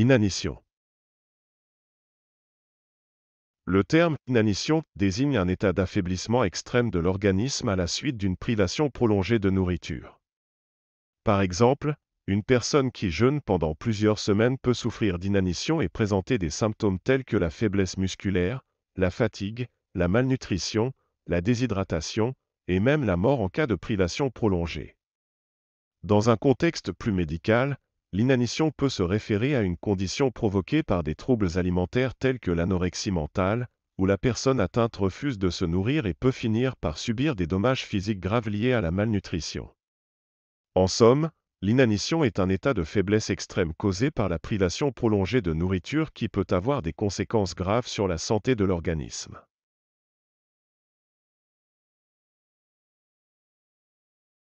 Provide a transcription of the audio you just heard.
Inanition. Le terme inanition désigne un état d'affaiblissement extrême de l'organisme à la suite d'une privation prolongée de nourriture. Par exemple, une personne qui jeûne pendant plusieurs semaines peut souffrir d'inanition et présenter des symptômes tels que la faiblesse musculaire, la fatigue, la malnutrition, la déshydratation et même la mort en cas de privation prolongée. Dans un contexte plus médical, L'inanition peut se référer à une condition provoquée par des troubles alimentaires tels que l'anorexie mentale, où la personne atteinte refuse de se nourrir et peut finir par subir des dommages physiques graves liés à la malnutrition. En somme, l'inanition est un état de faiblesse extrême causé par la privation prolongée de nourriture qui peut avoir des conséquences graves sur la santé de l'organisme.